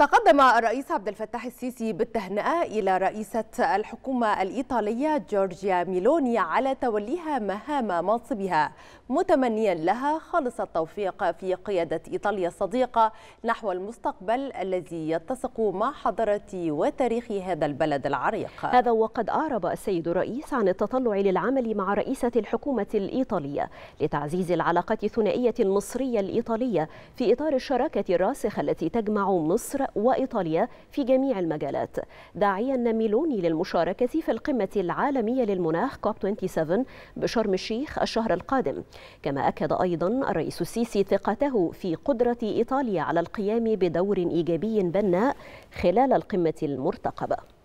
تقدم الرئيس عبد الفتاح السيسي بالتهنئة إلى رئيسة الحكومة الإيطالية جورجيا ميلوني على توليها مهام منصبها متمنيا لها خالص التوفيق في قيادة إيطاليا الصديقة نحو المستقبل الذي يتسق مع حضارة وتاريخ هذا البلد العريق هذا وقد أعرب السيد الرئيس عن التطلع للعمل مع رئيسة الحكومة الإيطالية لتعزيز العلاقات الثنائية المصرية الإيطالية في إطار الشراكة الراسخة التي تجمع مصر وإيطاليا في جميع المجالات داعيا ميلوني للمشاركة في القمة العالمية للمناخ كوب 27 بشرم الشيخ الشهر القادم كما أكد أيضا الرئيس السيسي ثقته في قدرة إيطاليا على القيام بدور إيجابي بناء خلال القمة المرتقبة